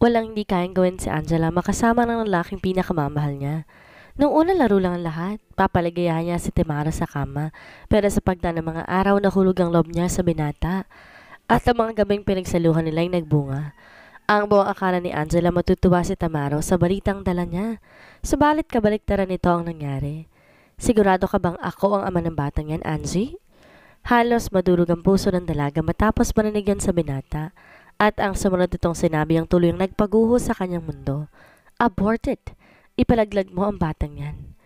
Walang hindi kayang gawin si Angela makasama ng lalaking pinakamamahal niya. Nung una laro lang ang lahat, papalagayahan niya si Temara sa kama, pero sa pagda ng mga araw nahulog ang loob niya sa binata, at ang mga gabing pinagsaluhan nila ay nagbunga. Ang buong akala ni Angela matutuwa si Tamaro sa balitang dala niya, subalit kabaliktaran nito ang nangyari. Sigurado ka bang ako ang ama ng batang yan, Angie? Halos madurog ang puso ng dalaga matapos mananigyan sa binata, at ang sumunod itong sinabi ang tuluyang nagpaguho sa kanyang mundo. Aborted! Ipalaglag mo ang batang yan.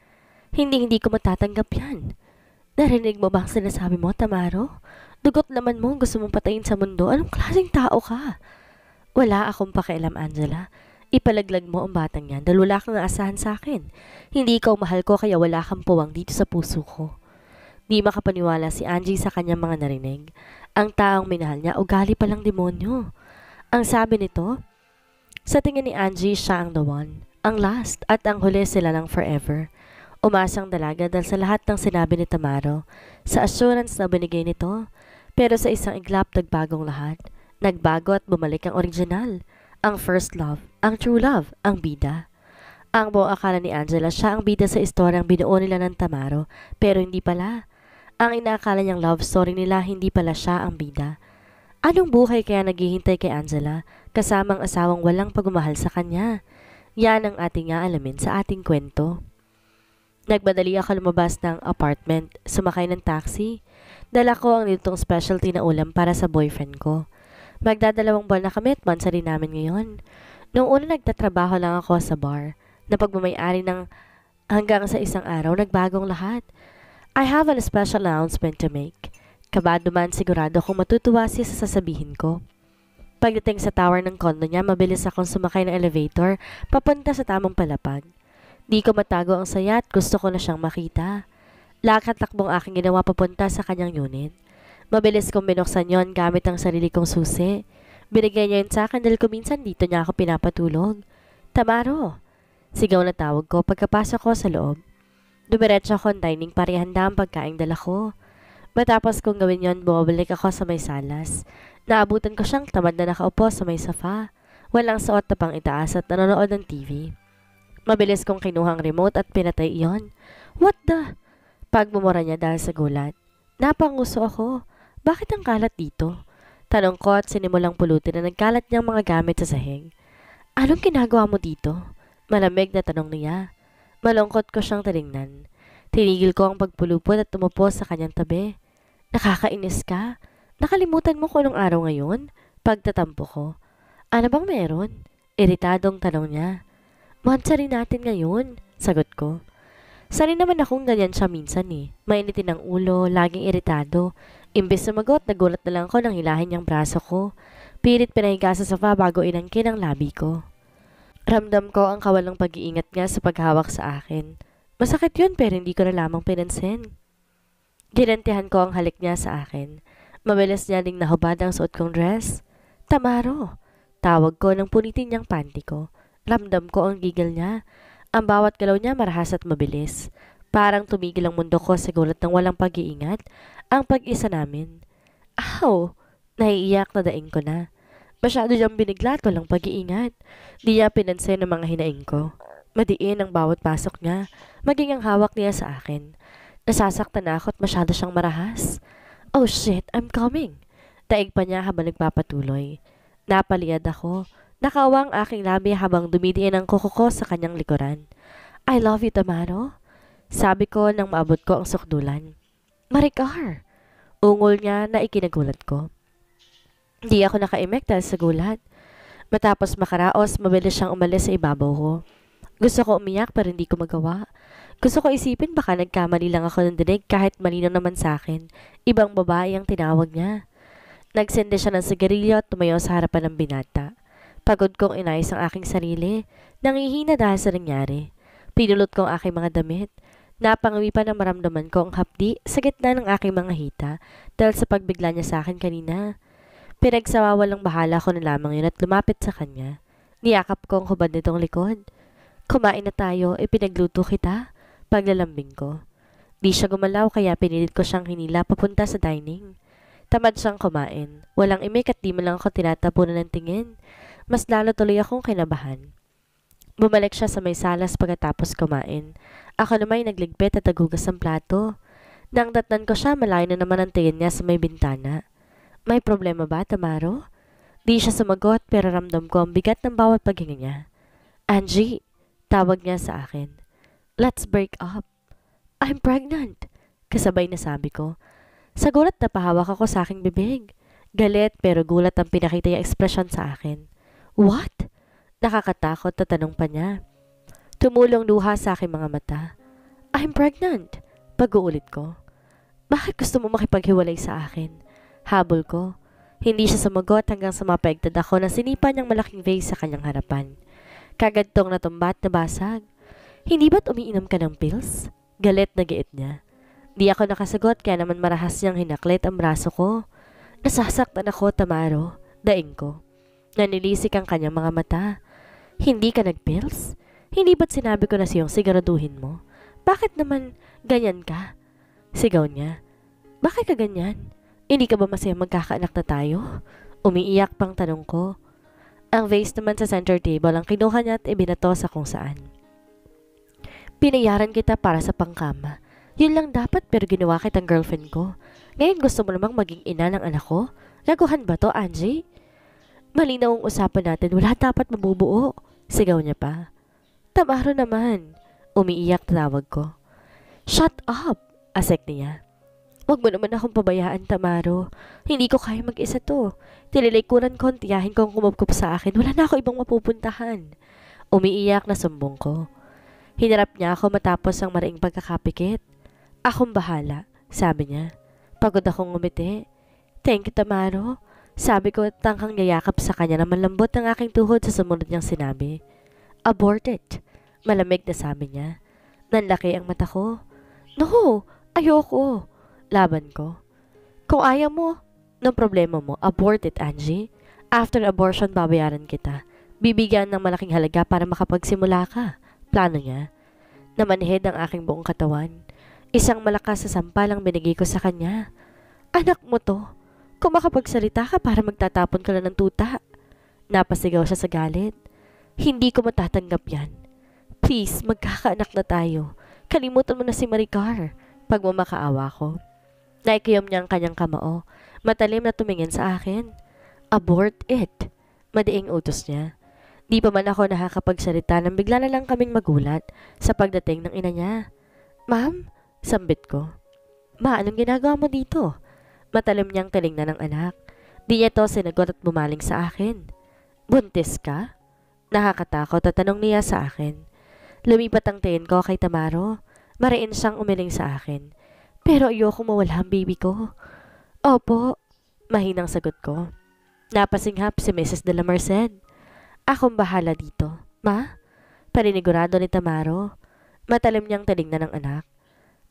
Hindi, hindi ko matatanggap yan. Narinig mo ba ang sinasabi mo, Tamaro? Dugot naman mo gusto mong patayin sa mundo. Anong klaseng tao ka? Wala akong pakialam, Angela. Ipalaglag mo ang batang yan dahil wala kang aasahan sa akin. Hindi ikaw mahal ko kaya wala kang puwang dito sa puso ko. Di makapaniwala si Angie sa kanyang mga narinig. Ang taong minahal niya, ugali palang demonyo. Ang sabi nito, sa tingin ni Angie siya ang the one, ang last at ang huli sila ng forever. Umasang dalaga dahil sa lahat ng sinabi ni Tamaro, sa assurance na binigay nito, pero sa isang iglap nagbagong lahat. Nagbago at bumalik ang original, ang first love, ang true love, ang bida. Ang buong akala ni Angela siya ang bida sa istoryang binuo nila ng Tamaro, pero hindi pala. Ang inaakala niyang love story nila, hindi pala siya ang bida. Anong buhay kaya naghihintay kay Angela kasamang asawang walang pagmamahal sa kanya? Yan ang ating alamin sa ating kwento. Nagmadali ako lumabas ng apartment, sumakay ng taxi. Dala ko ang nitong specialty na ulam para sa boyfriend ko. Magdadalawang buwan na kami at bansa namin ngayon. Noong una nagtatrabaho lang ako sa bar, na pagmamayari ng hanggang sa isang araw nagbagong lahat. I have a special announcement to make. Kabado man sigurado kung matutuwa siya sa sasabihin ko. Pagdating sa tower ng kondo niya, mabilis akong sumakay ng elevator papunta sa tamang palapag. Di ko matago ang saya at gusto ko na siyang makita. Lakat-takbong aking ginawa papunta sa kanyang unit. Mabilis kong binuksan yon gamit ang sarili kong susi. Binigyan niya yun sa akin dahil kuminsan dito niya ako pinapatulog. Tamaro! Sigaw na tawag ko pagkapasok ko sa loob. Dumiretso ako ang dining para ihanda ang pagkaing dala ko. Matapos kong gawin yon, bumabalik ako sa may salas. Naabutan ko siyang tamad na nakaupo sa may sofa. Walang suot na pang itaas at nanonood ng TV. Mabilis kong kinuha ang remote at pinatay iyon. What the? Pagmumura niya dahil sa gulat. Napanguso ako. Bakit ang kalat dito? Tanong ko at sinimulang pulutin na nagkalat niyang mga gamit sa sahig. Anong ginagawa mo dito? Malamig na tanong niya. Malungkot ko siyang tinignan. Tinigil ko ang pagpulupot at tumupo sa kanyang tabi. Nakakainis ka. Nakalimutan mo ko nung araw ngayon? Pagtatampo ko. Ano bang meron? Iritadong tanong niya. Mansa rin natin ngayon, sagot ko. Sanay naman akong ganyan siya minsan eh. Mainitin ang ulo, laging iritado. Imbes sumagot, nagulat na lang ako nang hilahin niyang braso ko. Pilit pinahiga sa sofa bago inangkin ang labi ko. Ramdam ko ang kawalang pag-iingat niya sa paghawak sa akin. Masakit yun pero hindi ko na lamang pinansin. Ginantihan ko ang halik niya sa akin. Mabilis niya ding nahubad ang suot kong dress. Tamaro! Tawag ko nang punitin niyang panty ko. Ramdam ko ang gigil niya. Ang bawat galaw niya marahas at mabilis. Parang tumigil ang mundo ko sa gulat ng walang pag-iingat ang pag-isa namin. Aw! Naiiyak na daing ko na. Masyado siyang binigla at walang pag-iingat. Di niya pinansin ang mga hinaing ko. Madiin ang bawat pasok niya, maging ang hawak niya sa akin. Nasasaktan na ako at masyado siyang marahas. Oh shit, I'm coming. Daig pa niya habang nagpapatuloy. Napaliyad ako. Nakawa ang aking labi habang dumidiin ang kuko ko sa kanyang likuran. I love you, Tamaro. Sabi ko nang maabot ko ang sukdulan. Maricar! Ungol niya na ikinagulat ko. Hindi ako nakaimik dahil sa gulat. Matapos makaraos, mabilis siyang umalis sa ibabaw ko. Gusto ko umiyak pero hindi ko magawa. Gusto ko isipin baka nagkamali lang ako ng dinig kahit malinaw naman sa akin. Ibang babae ang tinawag niya. Nagsende siya ng sigarilyo at tumayo sa harapan ng binata. Pagod kong inayos ang aking sarili. Nangihina dahil sa nangyari. Pinulot kong aking mga damit. Napangawi pa na maramdaman ko ang hapdi sa gitna ng aking mga hita dahil sa pagbigla niya sa akin kanina. Pinagsawawalang bahala ko na lamang yun at lumapit sa kanya. Niyakap ko ang hubad nitong likod. Kumain na tayo, ipinagluto kita paglalambing ko. Di siya gumalaw kaya pinilit ko siyang hinila papunta sa dining. Tamad siyang kumain. Walang imik at di mo lang ako tinatapunan ng tingin. Mas lalo tuloy akong kinabahan. Bumalik siya sa may salas pagkatapos kumain. Ako naman ay nagligpit at nagugas ng plato. Nang datnan ko siya, malayo na naman ang tingin niya sa may bintana. May problema ba, Tamaro? Di siya sumagot pero ramdam ko ang bigat ng bawat paghinga niya. Angie, tawag niya sa akin. Let's break up. I'm pregnant. Kasabay na sabi ko. Sa gulat na pahawak ako sa aking bibig. Galit pero gulat ang pinakita niya ekspresyon sa akin. What? Nakakatakot na tanong pa niya. Tumulong luha sa aking mga mata. I'm pregnant. Pag-uulit ko. Bakit gusto mo makipaghiwalay sa akin? Habol ko. Hindi siya sumagot hanggang sa sumapegtad ako na sinipa niyang malaking vase sa kanyang harapan. Kagad tong natumbat na basag. Hindi ba't umiinom ka ng pills? Galit na gait niya. Di ako nakasagot kaya naman marahas niyang hinaklit ang braso ko. Nasasaktan ako, Tamaro. Daing ko. Nanilisik ang kanyang mga mata. Hindi ka nagpills? Hindi ba't sinabi ko na siyong sigaraduhin mo? Bakit naman ganyan ka? Sigaw niya. Bakit ka ganyan? Hindi ka ba masaya magkakaanak na tayo? Umiiyak pang tanong ko. Ang vase naman sa center table ang kinuha niya at ibinato sa kung saan. Binayaran kita para sa pangkama. Yun lang dapat pero ginawa kitang girlfriend ko. Ngayon gusto mo namang maging ina ng anak ko? Laguhan ba to, Angie? Malinaw ang usapan natin. Wala dapat mabubuo. Sigaw niya pa. Tamaro naman. Umiiyak tawag ko. Shut up! Asek niya. Huwag mo naman akong pabayaan, Tamaro. Hindi ko kaya mag-isa to. Tililikuran ko ang tiyahin kong kumubkup sa akin. Wala na ako ibang mapupuntahan. Umiiyak na sumbong ko. Hinarap niya ako matapos ang maraing pagkakapikit. Akong bahala, sabi niya. Pagod akong umiti. Thank you, Tamaro. Sabi ko at tangkang yayakap sa kanya na malambot ang aking tuhod sa sumunod niyang sinabi. Abort it, Malamig na sabi niya. Nanlaki ang mata ko. No, ayoko. Laban ko. Kung ayaw mo, ng problema mo, abort it, Angie. After abortion, babayaran kita. Bibigyan ng malaking halaga para makapagsimula ka plano niya. Namanhid ang aking buong katawan. Isang malakas sa sampalang binigay ko sa kanya. Anak mo to. Kung ka para magtatapon ka lang ng tuta. Napasigaw siya sa galit. Hindi ko matatanggap yan. Please, magkakaanak na tayo. Kalimutan mo na si Maricar. Pagmamakaawa ko. Naikiyom niya ang kanyang kamao. Matalim na tumingin sa akin. Abort it. Madiing utos niya. Di pa man ako nakakapagsalita nang bigla na lang kaming magulat sa pagdating ng ina niya. Ma'am, sambit ko. Ma, anong ginagawa mo dito? Matalim niyang tinignan ng anak. Di niya to sinagot at bumaling sa akin. Buntis ka? Nakakatakot at tanong niya sa akin. Lumipat ang tingin ko kay Tamaro. Mariin siyang umiling sa akin. Pero ayoko mawala ang baby ko. Opo, mahinang sagot ko. Napasinghap si Mrs. De La Merced. Akong bahala dito. Ma? Paninigurado ni Tamaro. Matalim niyang tinignan ng anak.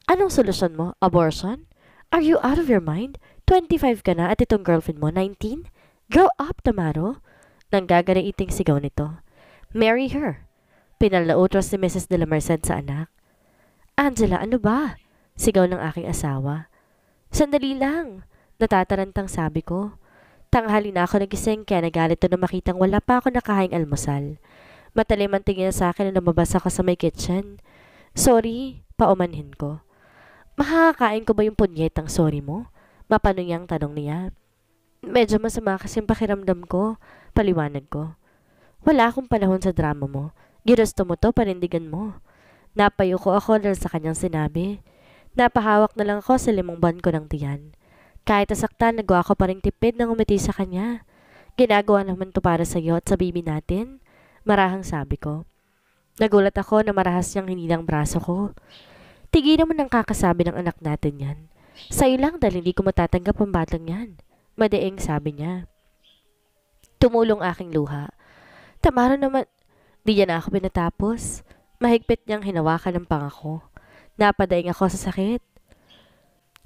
Anong solusyon mo? Abortion? Are you out of your mind? 25 ka na at itong girlfriend mo, 19? Grow up, Tamaro! Nang gagaraiting sigaw nito. Marry her. Pinalautros ni Mrs. de la Merced sa anak. Angela, ano ba? Sigaw ng aking asawa. Sandali lang. Natatarantang sabi ko. Tanghali na ako nagising kaya nagalito na makitang wala pa ako nakahaing almusal. Matalim ang tingin sa akin na lumabas ko sa may kitchen. Sorry, paumanhin ko. Makakakain ko ba yung punyetang sorry mo? Mapano tanong niya. Medyo masama kasi yung pakiramdam ko, paliwanag ko. Wala akong panahon sa drama mo. Ginusto mo to, panindigan mo. Napayo ko ako dahil sa kanyang sinabi. Napahawak na lang ako sa limang buwan ko ng tiyan. Kahit nasaktan, nagawa ko pa rin tipid ng umiti sa kanya. Ginagawa naman to para sa iyo at sa baby natin. Marahang sabi ko. Nagulat ako na marahas niyang hinilang braso ko. Tigilan mo nang kakasabi ng anak natin yan. Sa'yo lang dahil hindi ko matatanggap ang batang yan. Madaing sabi niya. Tumulong aking luha. Tamara naman, di niya na ako pinatapos. Mahigpit niyang hinawakan ng pangako. Napadaing ako sa sakit.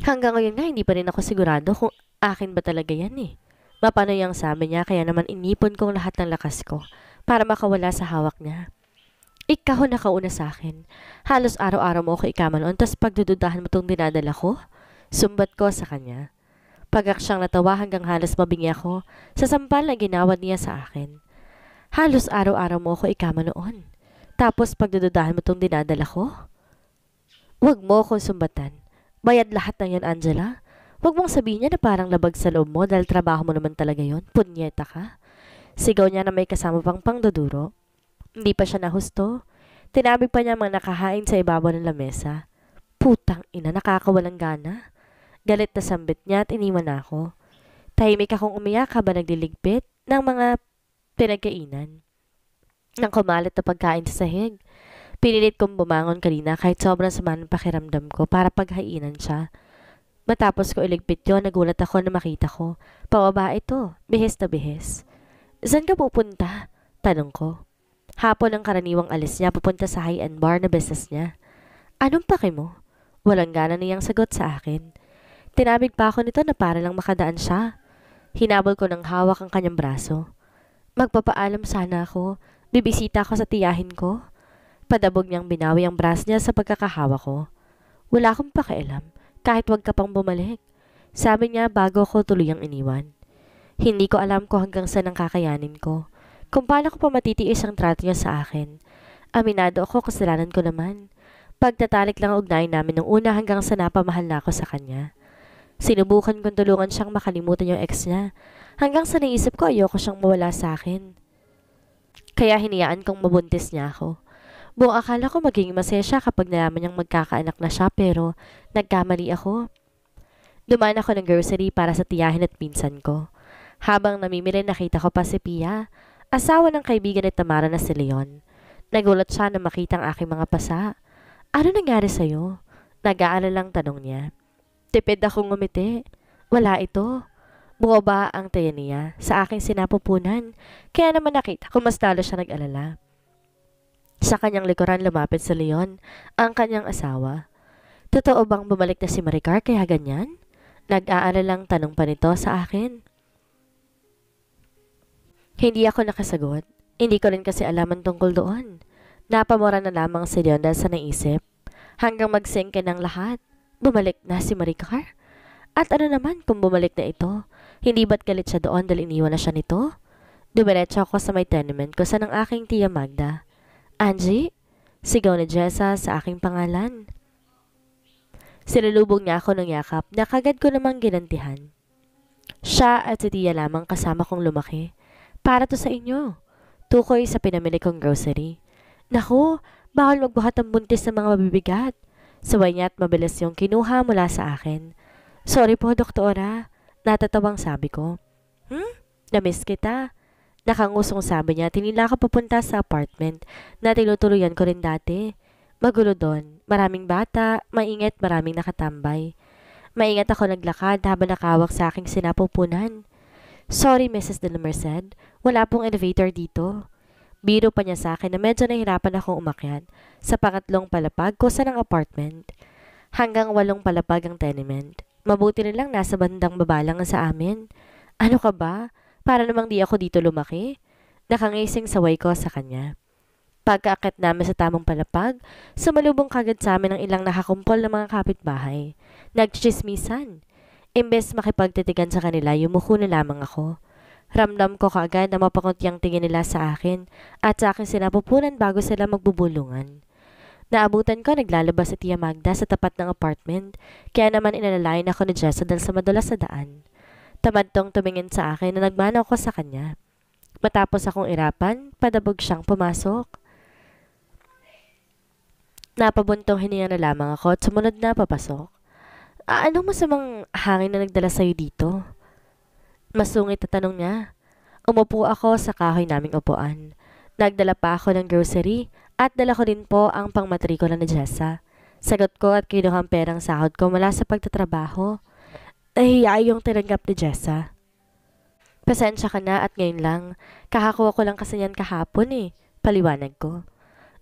Hanggang ngayon nga, hindi pa rin ako sigurado kung akin ba talaga yan eh. Mapanayang sa amin niya, kaya naman inipon kong lahat ng lakas ko para makawala sa hawak niya. Ikaw nakauna sa akin. Halos araw-araw mo ako ikaman noon, tas pagdududahan mo tong dinadala ko? Sumbat ko sa kanya. Pagak siyang natawa hanggang halos mabingi ako sa sampal na ginawad niya sa akin. Halos araw-araw mo ako ikaman noon. Tapos pagdududahan mo tong dinadala ko? Huwag mo akong sumbatan. Bayad lahat ng yan, Angela. Huwag mong sabihin niya na parang labag sa loob mo dahil trabaho mo naman talaga yon. Punyeta ka. Sigaw niya na may kasama pang pangduduro. Hindi pa siya nahusto. Tinabi pa niya mga nakahain sa ibabaw ng lamesa. Putang ina, nakakawalang gana. Galit na sambit niya at iniwan ako. Tahimik akong umiyak habang nagliligpit ng mga pinagkainan. Nang kumalat na pagkain sa sahig, Pinilit kong bumangon kanina kahit sobrang sama ng pakiramdam ko para paghainan siya. Matapos ko iligpit yon, nagulat ako na makita ko. Pababa ito, bihis na bihis. Saan ka pupunta? Tanong ko. Hapon ang karaniwang alis niya papunta sa high-end bar na business niya. Anong pake mo? Walang gana niyang sagot sa akin. Tinabig pa ako nito na para lang makadaan siya. Hinabol ko ng hawak ang kanyang braso. Magpapaalam sana ako. Bibisita ako sa tiyahin ko. Padabog niyang binawi ang bras niya sa pagkakahawa ko. Wala akong pakialam, kahit wag ka pang bumalik. Sabi niya bago ko tuluyang iniwan. Hindi ko alam ko hanggang saan ang kakayanin ko. Kung paano ko pa matitiis ang trato niya sa akin. Aminado ako, kasalanan ko naman. Pagtatalik lang ugnayan namin ng una hanggang sa napamahal na ako sa kanya. Sinubukan kong tulungan siyang makalimutan yung ex niya. Hanggang sa naisip ko ayoko siyang mawala sa akin. Kaya hiniyaan kong mabuntis niya ako. Buong akala ko magiging masaya siya kapag nalaman niyang magkakaanak na siya pero nagkamali ako. Dumaan ako ng grocery para sa tiyahin at pinsan ko. Habang namimili nakita ko pa si Pia, asawa ng kaibigan ni Tamara na si Leon. Nagulat siya na makita ang aking mga pasa. Ano nangyari sa'yo? Nag-aalala lang tanong niya. Tipid akong ngumiti. Wala ito. ba ang tayo niya sa aking sinapupunan. Kaya naman nakita ko mas talo siya nag-alala. Sa kanyang likuran lumapit sa Leon, ang kanyang asawa. Totoo bang bumalik na si Maricar kaya ganyan? nag lang tanong pa nito sa akin. Hindi ako nakasagot. Hindi ko rin kasi alaman tungkol doon. Napamura na lamang si Leon dahil sa naisip. Hanggang magsingke ng lahat, bumalik na si Maricar? At ano naman kung bumalik na ito? Hindi ba't galit siya doon dahil iniwan na siya nito? Dumiretso ako sa may tenement ko sa ng aking tiya Magda. Angie, sigaw ni Jessa sa aking pangalan. Sinalubog niya ako ng yakap na kagad ko namang ginantihan. Siya at si Tia lamang kasama kong lumaki. Para to sa inyo. Tukoy sa pinamili kong grocery. Naku, bawal magbuhat ng buntis ng mga mabibigat. Saway niya at mabilis yung kinuha mula sa akin. Sorry po, doktora. Natatawang sabi ko. Hmm? Namiss kita. Nakangusong sabi niya, tinila ka papunta sa apartment na tinutuluyan ko rin dati. Magulo doon. Maraming bata, maingat maraming nakatambay. Maingat ako naglakad habang nakawak sa aking sinapupunan. Sorry, Mrs. De La Merced. Wala pong elevator dito. Biro pa niya sa akin na medyo nahirapan akong umakyat sa pangatlong palapag ko sa ng apartment. Hanggang walong palapag ang tenement. Mabuti na lang nasa bandang baba lang sa amin. Ano ka ba? Para namang di ako dito lumaki. Nakangising saway ko sa kanya. Pagkaakit namin sa tamang palapag, sumalubong kagad sa amin ang ilang nakakumpol ng mga kapitbahay. Nagchichismisan. Imbes makipagtitigan sa kanila, yumuko na lamang ako. Ramdam ko kaagad na mapakuntiyang tingin nila sa akin at sa akin sila pupunan bago sila magbubulungan. Naabutan ko naglalabas si Tia Magda sa tapat ng apartment, kaya naman inalalayan ako ni Jessa dal sa madulas sa daan. Tamad tong tumingin sa akin na nagmano ako sa kanya. Matapos akong irapan, padabog siyang pumasok. Napabuntong hininga na lamang ako at sumunod na papasok. Ah, anong masamang hangin na nagdala sa'yo dito? Masungit na tanong niya. Umupo ako sa kahoy naming upuan. Nagdala pa ako ng grocery at dala ko din po ang pangmatrikula na Jessa. Sagot ko at kinuhang perang sahod ko mula sa pagtatrabaho. Nahiya yung tinanggap ni Jessa. Pasensya ka na at ngayon lang. Kakakuha ko lang kasi niyan kahapon eh. Paliwanag ko.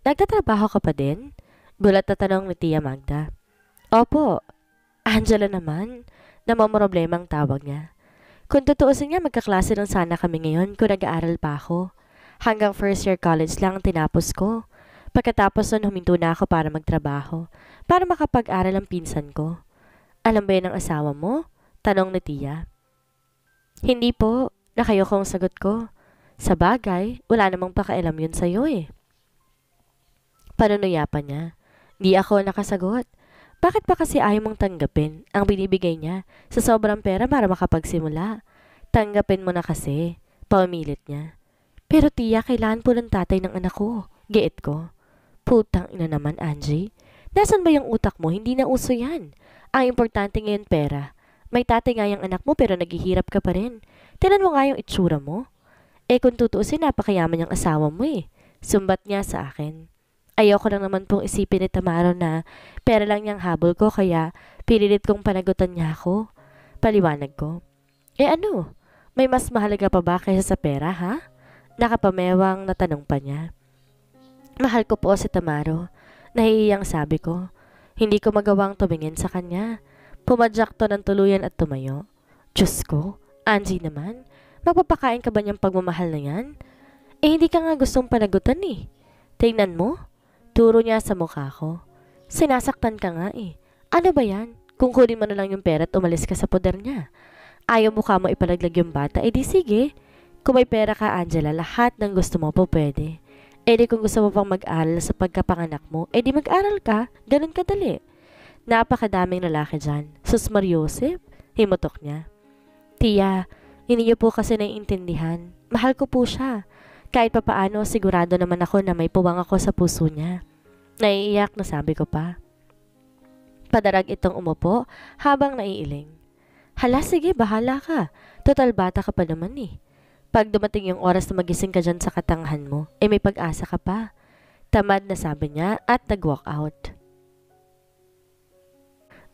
Nagtatrabaho ka pa din? Gulat na tanong ni Tia Magda. Opo. Angela naman. Namamroblema ang tawag niya. Kung tutuusin nga, magkaklase lang sana kami ngayon kung nag-aaral pa ako. Hanggang first year college lang tinapos ko. Pagkatapos nun, huminto na ako para magtrabaho. Para makapag-aral ang pinsan ko. Alam ba yan ang asawa mo? Tanong ni Tia. Hindi po, nakayo kong sagot ko. Sa bagay, wala namang pakialam yun sa'yo eh. Panunuyapan niya. Di ako nakasagot. Bakit pa kasi ayaw mong tanggapin ang binibigay niya sa sobrang pera para makapagsimula? Tanggapin mo na kasi, paumilit niya. Pero tiya, kailan po ng tatay ng anak ko. Giit ko. Putang ina naman, Angie. Nasaan ba yung utak mo? Hindi na uso yan. Ang importante ngayon pera. May tatay nga yung anak mo pero naghihirap ka pa rin. Tinan mo nga yung itsura mo. Eh kung tutuusin, napakayaman yung asawa mo eh. Sumbat niya sa akin. Ayoko lang naman pong isipin ni Tamaro na pera lang niyang habol ko kaya pinilit kong panagutan niya ako. Paliwanag ko. Eh ano? May mas mahalaga pa ba kaysa sa pera ha? Nakapamewang natanong pa niya. Mahal ko po si Tamaro. Nahiyang sabi ko. Hindi ko magawang tumingin sa kanya. Pumadyak to ng tuluyan at tumayo. Diyos ko, Angie naman, magpapakain ka ba niyang pagmamahal na yan? Eh hindi ka nga gustong panagutan eh. Tingnan mo, turo niya sa mukha ko. Sinasaktan ka nga eh. Ano ba yan? Kung kunin mo na lang yung pera at umalis ka sa poder niya. Ayaw mo ka mo ipalaglag yung bata, edi eh, sige. Kung may pera ka, Angela, lahat ng gusto mo po pwede. Edi eh, kung gusto mo pang mag-aral sa pagkapanganak mo, edi eh, mag-aral ka, ganun kadali. Napakadaming lalaki dyan. Sus Mariosip? Himutok niya. Tiya, hindi niyo po kasi naiintindihan. Mahal ko po siya. Kahit papaano, sigurado naman ako na may puwang ako sa puso niya. Naiiyak na sabi ko pa. Padarag itong umupo habang naiiling. Hala sige, bahala ka. Total bata ka pa naman eh. Pag dumating yung oras na magising ka dyan sa katanghan mo, eh may pag-asa ka pa. Tamad na sabi niya at nag-walk out.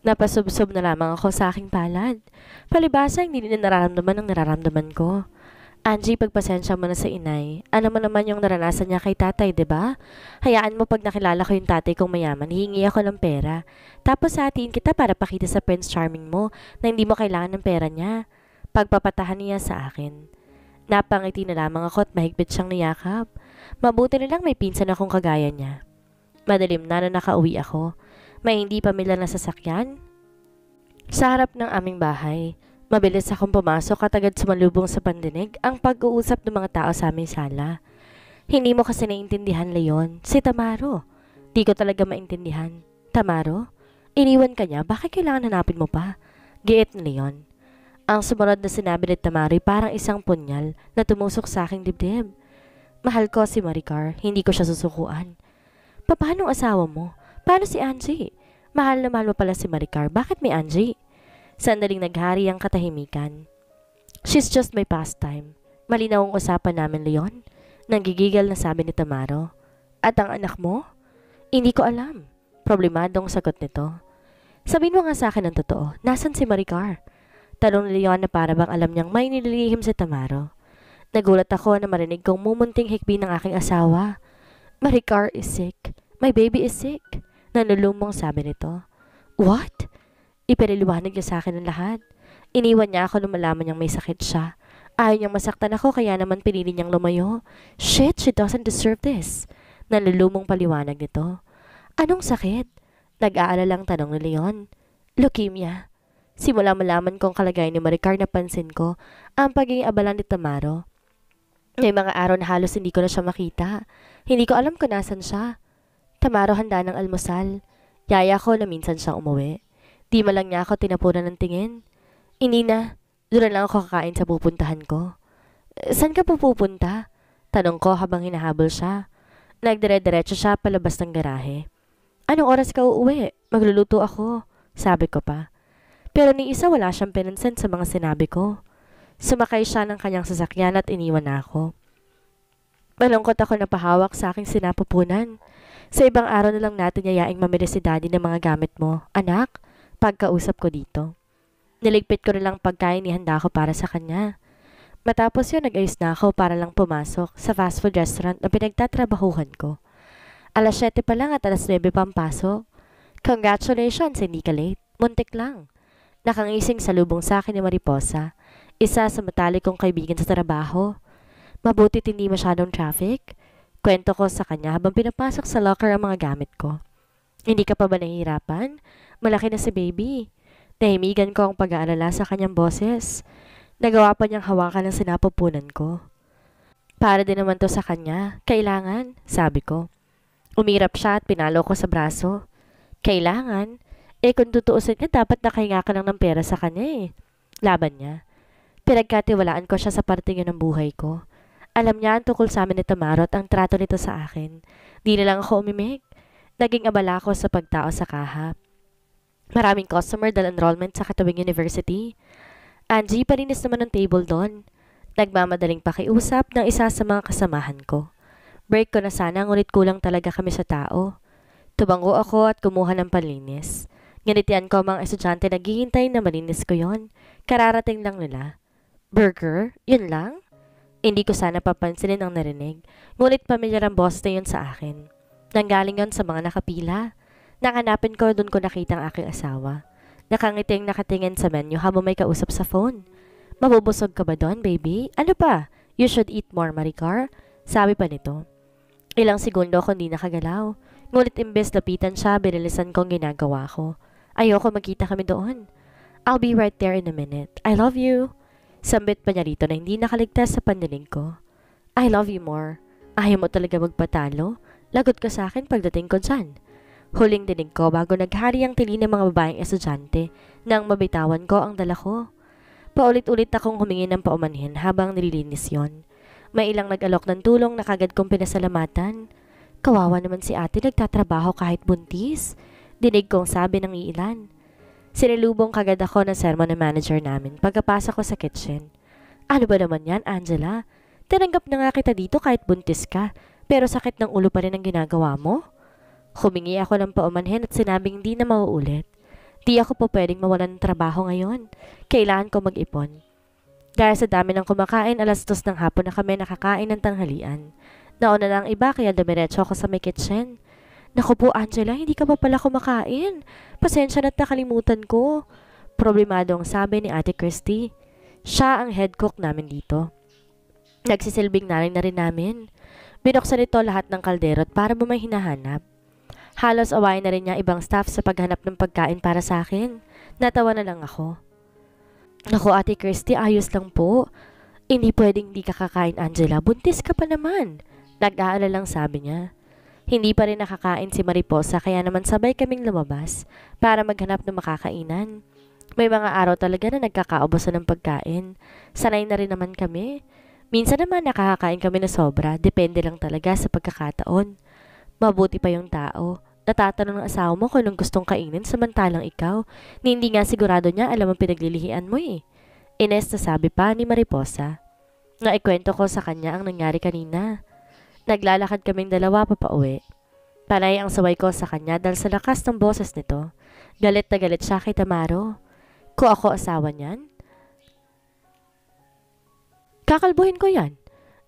Napasubsob na lamang ako sa aking palad. Palibasa, hindi na nararamdaman ang nararamdaman ko. Angie, pagpasensya mo na sa inay. Alam mo naman yung naranasan niya kay tatay, ba? Diba? Hayaan mo pag nakilala ko yung tatay kong mayaman, hihingi ako ng pera. Tapos hatiin kita para pakita sa Prince Charming mo na hindi mo kailangan ng pera niya. Pagpapatahan niya sa akin. Napangiti na lamang ako at mahigpit siyang niyakap. Mabuti na lang may pinsan akong kagaya niya. Madalim na na nakauwi ako may hindi pamilya na sasakyan? Sa harap ng aming bahay, mabilis akong pumasok at agad sumalubong sa pandinig ang pag-uusap ng mga tao sa aming sala. Hindi mo kasi naiintindihan, Leon. Si Tamaro. Di ko talaga maintindihan. Tamaro? Iniwan ka niya? Bakit kailangan hanapin mo pa? Giit ni Leon. Ang sumunod na sinabi ni Tamaro parang isang punyal na tumusok sa aking dibdib. Mahal ko si Maricar, hindi ko siya susukuan. Paano asawa mo? Paano si Angie? Mahal na mahal mo pala si Maricar. Bakit may Angie? Sandaling naghari ang katahimikan. She's just my pastime. Malinaw ang usapan namin, Leon. Nanggigigil na sabi ni Tamaro. At ang anak mo? Hindi ko alam. Problemadong sagot nito. Sabihin mo nga sa akin ang totoo. Nasaan si Maricar? Tanong ni Leon na para bang alam niyang may nililihim si Tamaro. Nagulat ako na marinig kong mumunting hikbi ng aking asawa. Maricar is sick. My baby is sick. Nanulumong sabi ito. What? Iperiliwanag niya sa akin ang lahat. Iniwan niya ako malaman niyang may sakit siya. Ayaw niyang masaktan ako kaya naman pinili niyang lumayo. Shit, she doesn't deserve this. Nalulumong paliwanag nito. Anong sakit? nag lang tanong ni Leon. Leukemia. Simula malaman kong kalagay ni Maricar na pansin ko ang pagiging abala ni Tamaro. May mga araw na halos hindi ko na siya makita. Hindi ko alam kung nasan siya. Tamaro handa ng almusal. Yaya ko na minsan siyang umuwi. Di malang niya ako tinapunan ng tingin. na. doon lang ako kakain sa pupuntahan ko. Eh, San ka pupunta? Tanong ko habang hinahabol siya. Nagdire-diretso siya palabas ng garahe. Anong oras ka uuwi? Magluluto ako. Sabi ko pa. Pero ni isa wala siyang pinansin sa mga sinabi ko. Sumakay siya ng kanyang sasakyan at iniwan na ako. Malungkot ako pahawak sa aking sinapupunan. Sa ibang araw na lang natin yayaing mamili si daddy ng mga gamit mo. Anak, pagkausap ko dito. Niligpit ko na lang pagkain ihanda ko para sa kanya. Matapos yun, nag-ayos na ako para lang pumasok sa fast food restaurant na pinagtatrabahuhan ko. Alas 7 pa lang at alas 9 pa pasok. Congratulations, hindi ka late. Muntik lang. Nakangising sa lubong sa akin ni Mariposa, isa sa matalik kong kaibigan sa trabaho. Mabutit hindi masyadong traffic. Kwento ko sa kanya habang pinapasok sa locker ang mga gamit ko. Hindi ka pa ba nahihirapan? Malaki na si baby. Nahimigan ko ang pag-aalala sa kanyang boses. Nagawa pa niyang hawakan ang sinapupunan ko. Para din naman to sa kanya. Kailangan, sabi ko. Umirap siya at pinalo ko sa braso. Kailangan? Eh kung tutuusin niya, dapat nakahinga ka lang ng pera sa kanya eh. Laban niya. Pinagkatiwalaan ko siya sa parte ng buhay ko. Alam niya ang tukol sa amin ni Tamaro at ang trato nito sa akin. Di na lang ako umimik. Naging abala ako sa pagtao sa kaha. Maraming customer dal enrollment sa katuwing university. Angie, paninis naman ang table doon. Nagmamadaling pakiusap ng isa sa mga kasamahan ko. Break ko na sana ngunit kulang talaga kami sa tao. Tubango ako at kumuha ng palinis. Nganitian ko ang mga estudyante naghihintay na malinis ko yon. Kararating lang nila. Burger? Yun lang? Hindi ko sana papansinin ang narinig, ngunit pamilyar ang boss na yun sa akin. Nanggaling yun sa mga nakapila. Nakanapin ko doon ko nakita ang aking asawa. Nakangiting nakatingin sa menu habang may kausap sa phone. Mabubusog ka ba doon, baby? Ano pa? You should eat more, Maricar. Sabi pa nito. Ilang segundo ako hindi nakagalaw. Ngunit imbes lapitan siya, binilisan kong ginagawa ko. Ayoko magkita kami doon. I'll be right there in a minute. I love you. Sambit pa niya rito na hindi nakaligtas sa paniling ko. I love you more. Ayaw mo talaga magpatalo? Lagot ka sa akin pagdating ko dyan. Huling dinig ko bago naghari ang tili ng mga babaeng estudyante nang mabitawan ko ang dala ko. Paulit-ulit akong humingi ng paumanhin habang nililinis yon. May ilang nag-alok ng tulong na kagad kong pinasalamatan. Kawawa naman si ate nagtatrabaho kahit buntis. Dinig kong sabi ng iilan. Sinilubong kagad ako ng sermon ng manager namin pagkapasa ko sa kitchen. Ano ba naman yan, Angela? Tinanggap na nga kita dito kahit buntis ka, pero sakit ng ulo pa rin ang ginagawa mo? Humingi ako ng paumanhin at sinabing hindi na mauulit. Di ako po pwedeng mawalan ng trabaho ngayon. Kailangan ko mag-ipon. Dahil sa dami ng kumakain, alas dos ng hapon na kami nakakain ng tanghalian. Nauna na ang iba kaya dumiretso ako sa may kitchen. Naku po, Angela, hindi ka pa pala kumakain. Pasensya na't nakalimutan ko. ang sabi ni Ate Christy. Siya ang head cook namin dito. Nagsisilbing naling na rin namin. Binuksan nito lahat ng kaldero para ba may hinahanap. Halos away na rin niya ibang staff sa paghanap ng pagkain para sa akin. Natawa na lang ako. Naku, Ate Christy, ayos lang po. Hindi pwedeng di ka kakain, Angela. Buntis ka pa naman. Nag-aalala lang sabi niya. Hindi pa rin nakakain si Mariposa kaya naman sabay kaming lumabas para maghanap ng makakainan. May mga araw talaga na nagkakaubosan ng pagkain. Sanay na rin naman kami. Minsan naman nakakain kami na sobra, depende lang talaga sa pagkakataon. Mabuti pa yung tao. Natatanong ng asawa mo kung anong gustong kainin samantalang ikaw, ni hindi nga sigurado niya alam ang pinaglilihian mo eh. Ines na sabi pa ni Mariposa. Naikwento ko sa kanya ang nangyari kanina. Naglalakad kaming dalawa papauwi. Panay ang saway ko sa kanya dahil sa lakas ng boses nito. Galit na galit siya kay Tamaro. Ko ako asawa niyan? Kakalbuhin ko yan.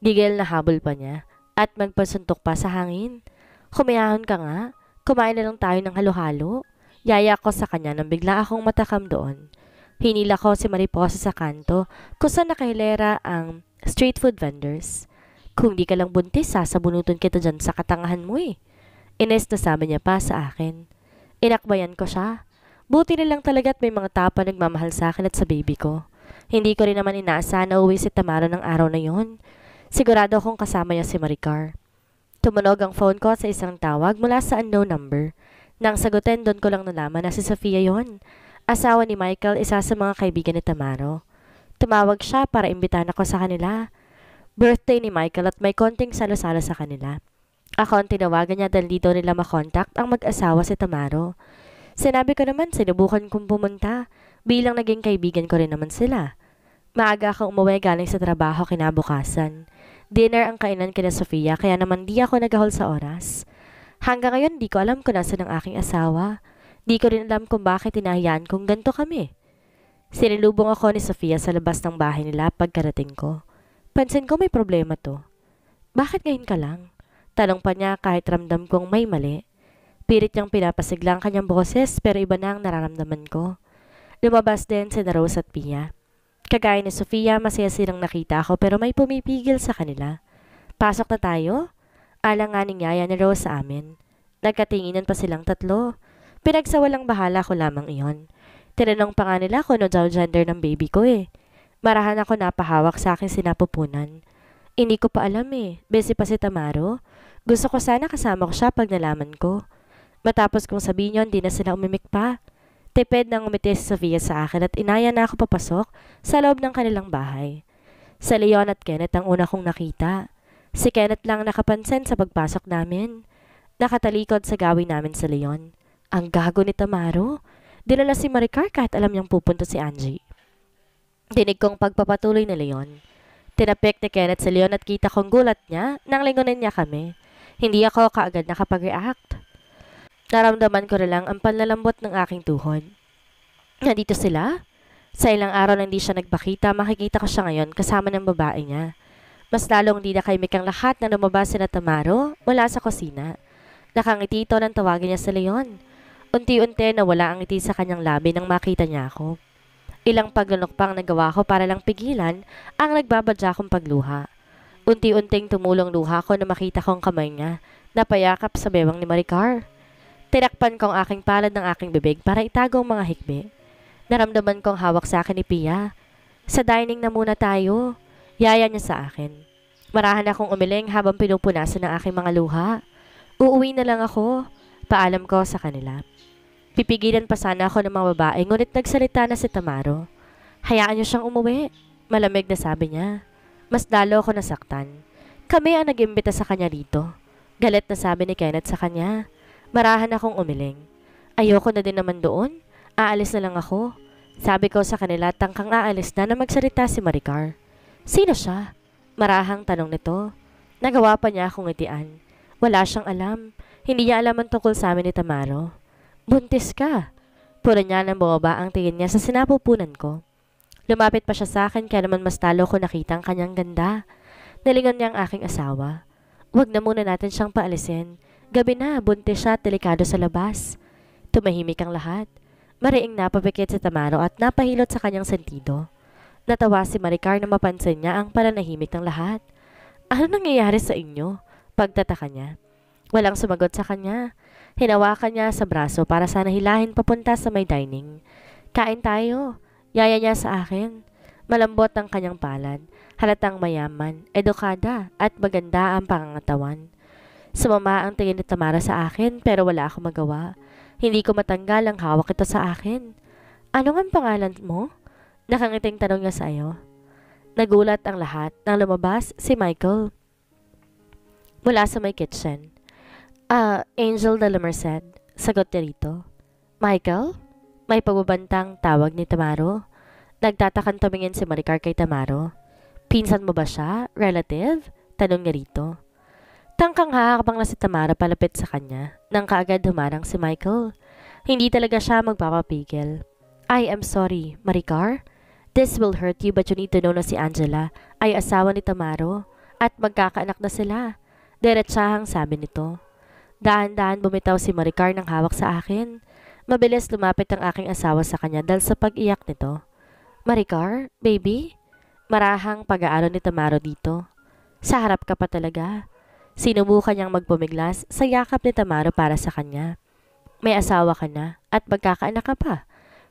Gigil na habol pa niya at magpasuntok pa sa hangin. Kumiyahon ka nga. Kumain na lang tayo ng halo-halo. Yaya ko sa kanya nang bigla akong matakam doon. Hinila ko si Mariposa sa kanto kung saan nakahilera ang street food vendors. Kung di ka lang buntis, sasabunutan kita dyan sa katangahan mo eh. Ines na sama niya pa sa akin. Inakbayan ko siya. Buti na lang talaga at may mga tao pa nagmamahal sa akin at sa baby ko. Hindi ko rin naman inaasahan na uwi si Tamara ng araw na yon. Sigurado akong kasama niya si Maricar. Tumunog ang phone ko sa isang tawag mula sa unknown number. Nang sagutin, doon ko lang nalaman na si Sofia yon. Asawa ni Michael, isa sa mga kaibigan ni Tamaro. Tumawag siya para imbitahan ako sa kanila birthday ni Michael at may konting salasala sa kanila. Ako ang tinawagan niya dahil dito nila makontakt ang mag-asawa si Tamaro. Sinabi ko naman sinubukan kong pumunta bilang naging kaibigan ko rin naman sila. Maaga akong umuwi galing sa trabaho kinabukasan. Dinner ang kainan kina Sofia kaya naman di ako nagahol sa oras. Hanggang ngayon di ko alam kung nasa ng aking asawa. Di ko rin alam kung bakit tinahayaan kung ganto kami. Sinilubong ako ni Sofia sa labas ng bahay nila pagkarating ko. Pansin ko may problema to. Bakit ngayon ka lang? Tanong pa niya kahit ramdam kong may mali. Pilit niyang pinapasigla ang kanyang boses pero iba na ang nararamdaman ko. Lumabas din si Rose at Pia. Kagaya ni Sofia, masaya silang nakita ako pero may pumipigil sa kanila. Pasok na tayo? Alanganing yaya ni Rose sa amin. Nagkatinginan pa silang tatlo. Pinagsawalang bahala ko lamang iyon. Tinanong pa nga nila kung ano daw gender ng baby ko eh. Marahan ako napahawak sa akin sinapupunan. Hindi ko pa alam eh. Busy pa si Tamaro. Gusto ko sana kasama ko siya pag nalaman ko. Matapos kong sabihin yun, hindi na sila umimik pa. Tipid nang umiti si Sofia sa akin at inaya na ako papasok sa loob ng kanilang bahay. Sa Leon at Kenneth ang una kong nakita. Si Kenneth lang nakapansin sa pagpasok namin. Nakatalikod sa gawin namin sa Leon. Ang gago ni Tamaro. Dinala si Maricar kahit alam niyang pupunta si Angie. Dinig kong pagpapatuloy ni Leon. Tinapik ni Kenneth si Leon at kita kong gulat niya nang lingunin niya kami. Hindi ako kaagad nakapag-react. Naramdaman ko na lang ang panlalambot ng aking tuhod. Nandito sila? Sa ilang araw na hindi siya nagpakita, makikita ko siya ngayon kasama ng babae niya. Mas lalong hindi nakahimik Mikang lahat na lumabas si Tamaro mula sa kusina. Nakangiti ito nang tawagin niya si Leon. Unti-unti nawala ang ngiti sa kanyang labi nang makita niya ako. Ilang paglanok pang nagawa ko para lang pigilan ang nagbabadya kong pagluha. Unti-unting tumulong luha ko na makita kong kamay niya, napayakap sa bewang ni Maricar. Tinakpan kong aking palad ng aking bibig para itago ang mga hikbi. Naramdaman kong hawak sa akin ni Pia. Sa dining na muna tayo, yaya niya sa akin. Marahan akong umiling habang pinupunasan ng aking mga luha. Uuwi na lang ako, paalam ko sa kanila. Pipigilan pa sana ako ng mga babae, ngunit nagsalita na si Tamaro. Hayaan niyo siyang umuwi. Malamig na sabi niya. Mas lalo ako nasaktan. Kami ang nag-imbita sa kanya rito. Galit na sabi ni Kenneth sa kanya. Marahan akong umiling. Ayoko na din naman doon. Aalis na lang ako. Sabi ko sa kanila tangkang aalis na na magsalita si Maricar. Sino siya? Marahang tanong nito. Nagawa pa niya akong itian. Wala siyang alam. Hindi niya alam ang tungkol sa amin ni Tamaro. Buntis ka! Puro niya ng boba ang tingin niya sa sinapupunan ko. Lumapit pa siya sa akin kaya naman mas talo ko nakita ang kanyang ganda. Nalingon niya ang aking asawa. Huwag na muna natin siyang paalisin. Gabi na, buntis siya at delikado sa labas. Tumahimik ang lahat. Mariing napapikit si Tamaro at napahilot sa kanyang sentido. Natawa si Maricar na mapansin niya ang pananahimik ng lahat. Ano nangyayari sa inyo? Pagtataka niya. Walang sumagot sa kanya. Hinawakan niya sa braso para sana hilahin papunta sa may dining. Kain tayo. Yaya niya sa akin. Malambot ang kanyang palad. Halatang mayaman, edukada, at maganda ang pangangatawan. Sumama ang tingin ni Tamara sa akin pero wala akong magawa. Hindi ko matanggal ang hawak ito sa akin. Ano ang pangalan mo? Nakangiting tanong niya sa iyo. Nagulat ang lahat nang lumabas si Michael mula sa may kitchen. Ah, uh, Angel de Lumersen, sagot niya rito. Michael? May pagbabantang tawag ni Tamaro? Nagtatakang tumingin si Maricar kay Tamaro. Pinsan mo ba siya? Relative? Tanong niya rito. Tangkang hakakapang na si Tamara palapit sa kanya nang kaagad humarang si Michael. Hindi talaga siya magpapapigil. I am sorry, Maricar. This will hurt you but you need to know na si Angela ay asawa ni Tamaro at magkakaanak na sila. Diretsahang sabi nito. Dahan-dahan bumitaw si Maricar ng hawak sa akin. Mabilis lumapit ang aking asawa sa kanya dahil sa pag-iyak nito. Maricar, baby? Marahang pag-aalon ni Tamaro dito. Sa harap ka pa talaga. Sinubukan niyang magpumiglas sa yakap ni Tamaro para sa kanya. May asawa ka na at magkakaanak ka pa.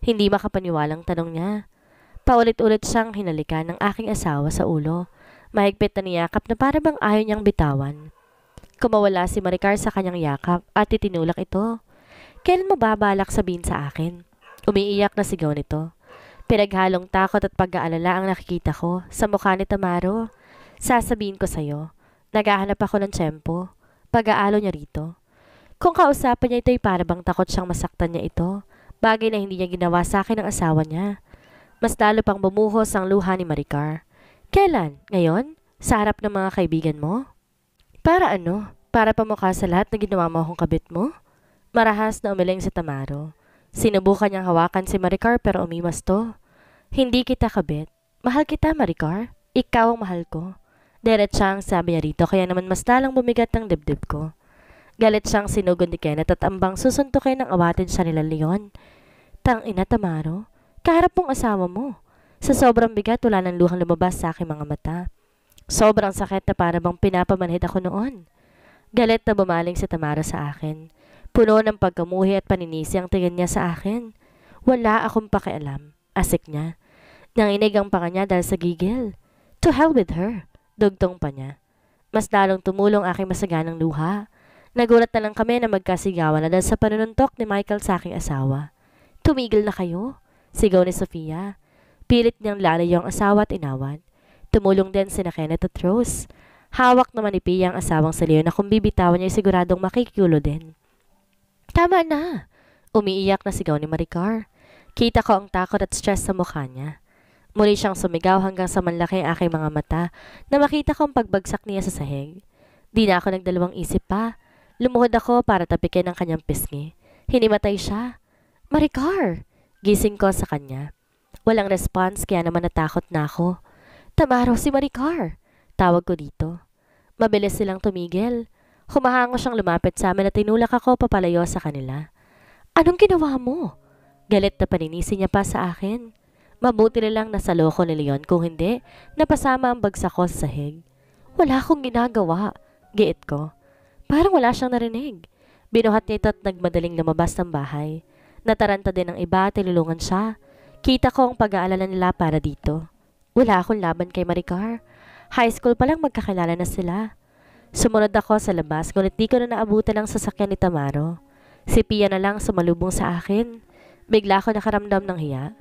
Hindi makapaniwalang tanong niya. Paulit-ulit siyang hinalikan ng aking asawa sa ulo. Mahigpit na niyakap na para bang ayaw niyang bitawan. Kumawala si Maricar sa kanyang yakap at itinulak ito. Kailan mo ba balak sabihin sa akin? Umiiyak na sigaw nito. Pinaghalong takot at pag-aalala ang nakikita ko sa mukha ni Tamaro. Sasabihin ko sa'yo, naghahanap ako ng tsempo. Pag-aalo niya rito. Kung kausapan niya ito ay para bang takot siyang masaktan niya ito, bagay na hindi niya ginawa sa akin ng asawa niya. Mas lalo pang bumuhos ang luha ni Maricar. Kailan? Ngayon? Sa harap ng mga kaibigan mo? Para ano? Para pamukha sa lahat na ginawa mo akong kabit mo? Marahas na umiling si Tamaro. Sinubukan niyang hawakan si Maricar pero umiwas to. Hindi kita kabit. Mahal kita, Maricar. Ikaw ang mahal ko. Diretsa ang sabi niya rito kaya naman mas lalang bumigat ng dibdib ko. Galit siyang sinugod ni Kenneth at ambang susuntukin ng awatin siya nila Leon. Tang ina, Tamaro. Kaharap mong asawa mo. Sa sobrang bigat, wala ng luhang lumabas sa aking mga mata. Sobrang sakit na para bang pinapamanhid ako noon. Galit na bumaling si Tamara sa akin. Puno ng pagkamuhi at paninisi ang tingin niya sa akin. Wala akong pakialam. Asik niya. Nanginig ang paka niya dahil sa gigil. To hell with her. Dugtong pa niya. Mas lalong tumulong aking masaganang luha. Nagulat na lang kami na magkasigawan na dahil sa panununtok ni Michael sa aking asawa. Tumigil na kayo. Sigaw ni Sofia. Pilit niyang lalay ang asawa at inawat. Tumulong din si na Kenneth at Rose. Hawak naman ni Pia ang asawang sa Leon na kung bibitawan niya siguradong makikiyulo din. Tama na! Umiiyak na sigaw ni Maricar. Kita ko ang takot at stress sa mukha niya. Muli siyang sumigaw hanggang sa manlaki ang aking mga mata na makita ko ang pagbagsak niya sa sahig. Di na ako nagdalawang isip pa. Lumuhod ako para tapikin ang kanyang pisngi. Hinimatay siya. Maricar! Gising ko sa kanya. Walang response kaya naman natakot na ako. Tamaraw si Maricar. Tawag ko dito. Mabilis silang tumigil. Humahango siyang lumapit sa amin at tinulak ako papalayo sa kanila. Anong ginawa mo? Galit na paninisi niya pa sa akin. Mabuti na lang nasa loko ni Leon kung hindi, napasama ang bagsak ko sa sahig. Wala akong ginagawa, giit ko. Parang wala siyang narinig. Binuhat niya ito at nagmadaling lumabas ng bahay. Nataranta din ang iba at tinulungan siya. Kita ko ang pag-aalala nila para dito. Wala akong laban kay Maricar. High school pa lang magkakilala na sila. Sumunod ako sa labas ngunit di ko na naabutan ang sasakyan ni Tamaro. Si Pia na lang sumalubong sa akin. Bigla ako nakaramdam ng hiya.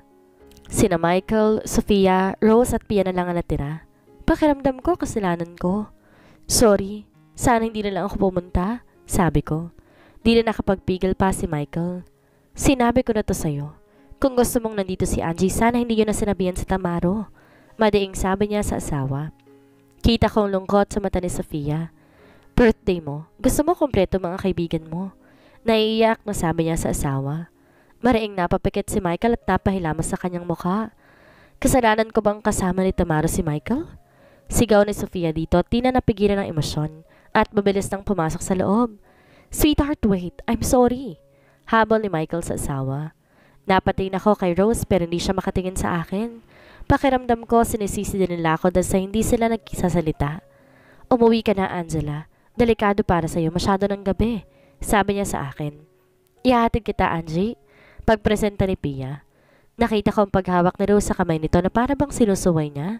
Sina Michael, Sofia, Rose at Pia na lang ang natira. Pakiramdam ko kasalanan ko. Sorry, sana hindi na lang ako pumunta, sabi ko. Di na nakapagpigil pa si Michael. Sinabi ko na to sa'yo. Kung gusto mong nandito si Angie, sana hindi yun na sinabihan sa si Tamaro. Madiing sabi niya sa asawa. Kita kong lungkot sa mata ni Sofia. Birthday mo. Gusto mo kompleto mga kaibigan mo. Naiiyak na sabi niya sa asawa. Mariing napapikit si Michael at napahilama sa kanyang mukha. Kasalanan ko bang kasama ni Tamara si Michael? Sigaw ni Sofia dito at di napigilan ang emosyon at mabilis nang pumasok sa loob. Sweetheart, wait. I'm sorry. Habol ni Michael sa asawa. Napatingin ako kay Rose pero hindi siya makatingin sa akin. Pakiramdam ko sinisisi din nila ako dahil sa hindi sila nagkisasalita. Umuwi ka na Angela. Delikado para sa iyo. Masyado ng gabi. Sabi niya sa akin. Ihahatid kita Angie. Pagpresenta ni Pia. Nakita ko ang paghawak ni Rose sa kamay nito na para bang sinusuway niya.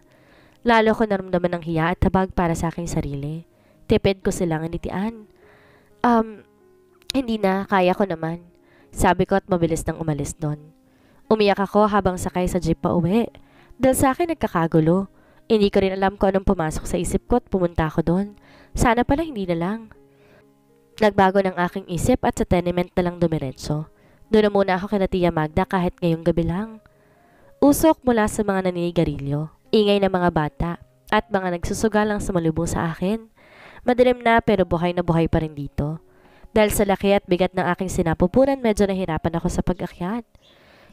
Lalo ko naramdaman ng hiya at tabag para sa aking sarili. Tipid ko silang nitian. Um, hindi na, kaya ko naman. Sabi ko at mabilis nang umalis doon. Umiyak ako habang sakay sa jeep pa uwi. Dahil sa akin nagkakagulo. Hindi ko rin alam kung anong pumasok sa isip ko at pumunta ako doon. Sana pala hindi na lang. Nagbago ng aking isip at sa tenement na lang dumiretso. Doon na muna ako kina Tia Magda kahit ngayong gabi lang. Usok mula sa mga naninigarilyo, ingay ng mga bata, at mga nagsusugal sa malubong sa akin. Madilim na pero buhay na buhay pa rin dito. Dahil sa laki at bigat ng aking sinapupunan, medyo nahirapan ako sa pag-akyat.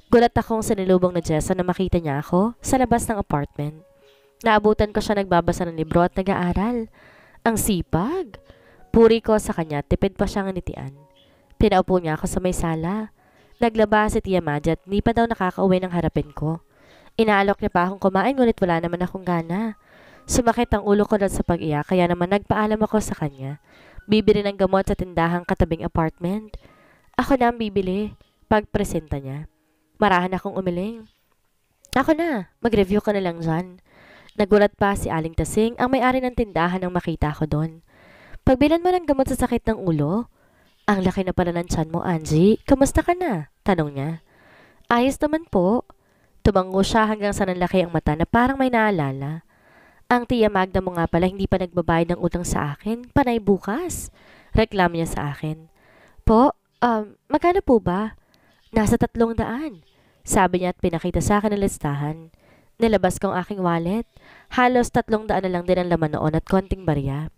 Gulat akong sinilubong na Jessa na makita niya ako sa labas ng apartment. Naabutan ko siya nagbabasa ng libro at nag-aaral. Ang sipag! Puri ko sa kanya, tipid pa siyang nitian. Pinaupo niya ako sa may sala. Naglaba si Tia Madja at hindi pa daw nakakauwi ng harapin ko. Inaalok niya pa akong kumain ngunit wala naman akong gana. Sumakit ang ulo ko dahil sa pag-iyak kaya naman nagpaalam ako sa kanya. Bibili ng gamot sa tindahang katabing apartment. Ako na ang bibili, pagpresenta niya. Marahan akong umiling. Ako na, mag-review ka na lang dyan. Nagulat pa si Aling Tasing ang may-ari ng tindahan nang makita ko doon. Pagbilan mo ng gamot sa sakit ng ulo? Ang laki na pala ng tiyan mo, Angie. Kamusta ka na? Tanong niya. Ayos naman po. Tumango siya hanggang sa nanlaki ang mata na parang may naalala. Ang tiya Magda mo nga pala hindi pa nagbabayad ng utang sa akin. Panay bukas. Reklamo niya sa akin. Po, um, magkano po ba? Nasa tatlong daan. Sabi niya at pinakita sa akin ang listahan. Nilabas ko ang aking wallet. Halos tatlong daan na lang din ang laman noon at konting barya.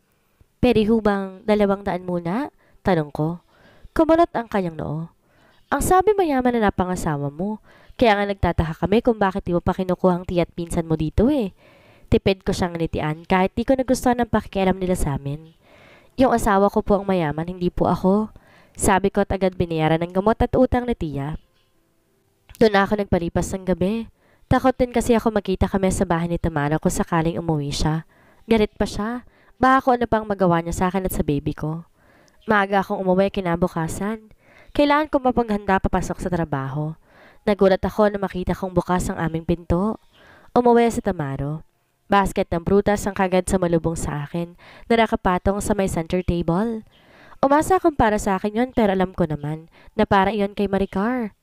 Pwede hubang dalawang daan muna? Tanong ko. Kumalot ang kanyang noo. Ang sabi mayaman na napangasawa mo. Kaya nga nagtataka kami kung bakit di mo pa kinukuhang tiyat pinsan mo dito eh. Tipid ko siyang nitian kahit di ko nagustuhan ang pakikialam nila sa amin. Yung asawa ko po ang mayaman, hindi po ako. Sabi ko't agad biniyaran ng gamot at utang ni Tia. Doon ako nagpalipas ng gabi. Takot din kasi ako makita kami sa bahay ni Tamara kung sakaling umuwi siya. Galit pa siya. Baka kung ano pang magawa niya sa akin at sa baby ko. Maaga akong umuwi kinabukasan. Kailangan ko mapaghanda papasok sa trabaho. Nagulat ako na makita kong bukas ang aming pinto. Umuwi sa Tamaro. Basket ng prutas ang kagad sa malubong sa akin na nakapatong sa may center table. Umasa akong para sa akin yon pero alam ko naman na para iyon kay Maricar.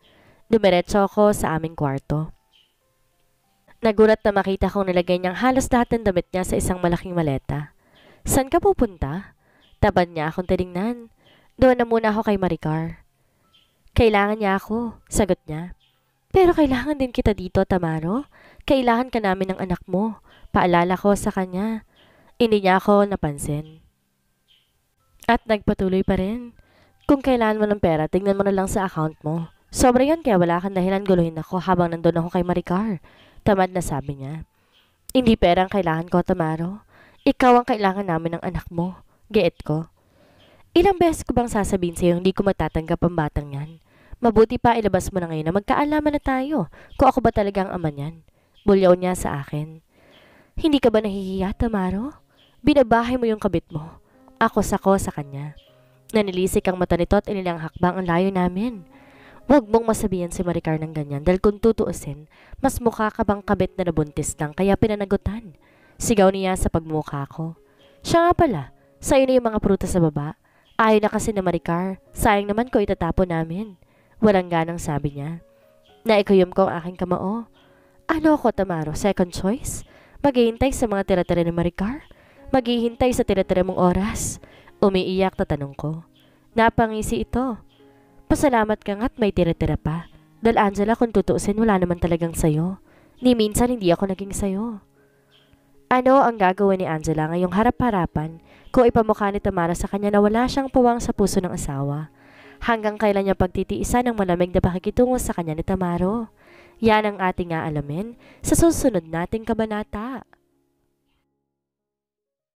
Dumiretso ako sa aming kwarto. Nagulat na makita kong nilagay niyang halos lahat ng damit niya sa isang malaking maleta. San ka pupunta? Taban niya akong tinignan. Doon na muna ako kay Maricar. Kailangan niya ako, sagot niya. Pero kailangan din kita dito, Tamaro. Kailangan ka namin ng anak mo. Paalala ko sa kanya. Hindi niya ako napansin. At nagpatuloy pa rin. Kung kailan mo ng pera, tingnan mo na lang sa account mo. Sobra yun kaya wala kang dahilan guluhin ako habang nandun ako kay Maricar. Tamad na sabi niya. Hindi pera ang kailangan ko, Tamaro. Ikaw ang kailangan namin ng anak mo. Geet ko. Ilang beses ko bang sasabihin sa iyo hindi ko matatanggap ang batang yan? Mabuti pa ilabas mo na ngayon na magkaalaman na tayo kung ako ba talaga ang ama niyan. Bulyaw niya sa akin. Hindi ka ba nahihiya, Tamaro? Binabahay mo yung kabit mo. Akos-ako sa kanya. Nanilisik ang mata nito at inilang hakbang ang layo namin. Huwag mong masabihan si Maricar ng ganyan dahil kung tutuusin, mas mukha ka bang kabit na nabuntis lang kaya pinanagutan. Sigaw niya sa pagmukha ko. Siya nga pala, sa'yo na yung mga prutas sa baba. Ayaw na kasi na Maricar, sayang naman ko itatapon namin. Walang ganang sabi niya. Naikuyom ko ang aking kamao. Ano ako, Tamaro? Second choice? Maghihintay sa mga tira-tira ni Maricar? Maghihintay sa tinatira mong oras. Umiiyak na tanong ko. Napangisi ito. Pasalamat ka nga't may tira pa. Dal Angela, kung tutuusin, wala naman talagang sayo. Ni minsan hindi ako naging sayo. Ano ang gagawin ni Angela ngayong harap-harapan kung ipamukha ni Tamara sa kanya na wala siyang puwang sa puso ng asawa? Hanggang kailan niya pagtitiisan ang malamig na pakikitungo sa kanya ni Tamaro? Yan ang ating aalamin sa susunod nating kabanata.